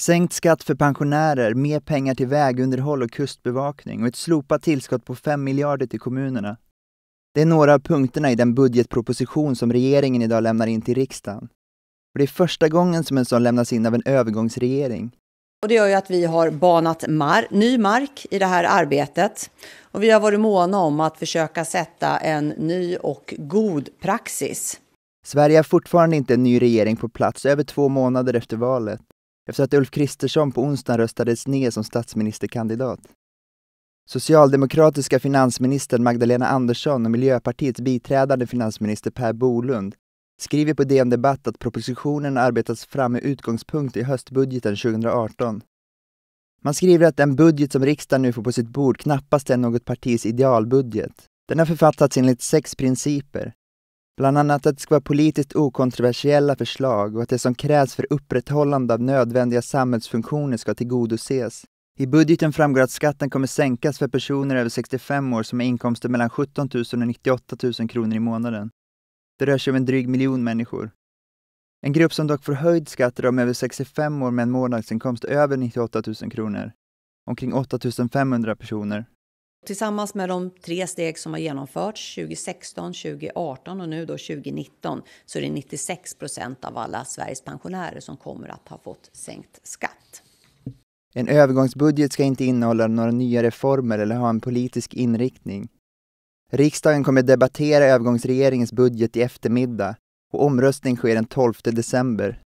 Sänkt skatt för pensionärer, mer pengar till vägunderhåll och kustbevakning och ett slopat tillskott på 5 miljarder till kommunerna. Det är några av punkterna i den budgetproposition som regeringen idag lämnar in till riksdagen. Och det är första gången som en sån lämnas in av en övergångsregering. Och det gör ju att vi har banat mar ny mark i det här arbetet. Och vi har varit måna om att försöka sätta en ny och god praxis. Sverige har fortfarande inte en ny regering på plats över två månader efter valet efter att Ulf Kristersson på onsdagen röstades ner som statsministerkandidat. Socialdemokratiska finansministern Magdalena Andersson och Miljöpartiets biträdande finansminister Per Bolund skriver på DN Debatt att propositionen arbetats fram med utgångspunkt i höstbudgeten 2018. Man skriver att den budget som riksdagen nu får på sitt bord knappast är något partis idealbudget. Den har författats enligt sex principer. Bland annat att det ska vara politiskt okontroversiella förslag och att det som krävs för upprätthållande av nödvändiga samhällsfunktioner ska tillgodoses. I budgeten framgår att skatten kommer sänkas för personer över 65 år som har inkomster mellan 17 000 och 98 000 kronor i månaden. Det rör sig om en dryg miljon människor. En grupp som dock får höjd skatt är de över 65 år med en månadsinkomst över 98 000 kronor. Omkring 8 500 personer. Tillsammans med de tre steg som har genomförts 2016, 2018 och nu då 2019 så är det 96 procent av alla Sveriges pensionärer som kommer att ha fått sänkt skatt. En övergångsbudget ska inte innehålla några nya reformer eller ha en politisk inriktning. Riksdagen kommer debattera övergångsregeringens budget i eftermiddag och omröstning sker den 12 december.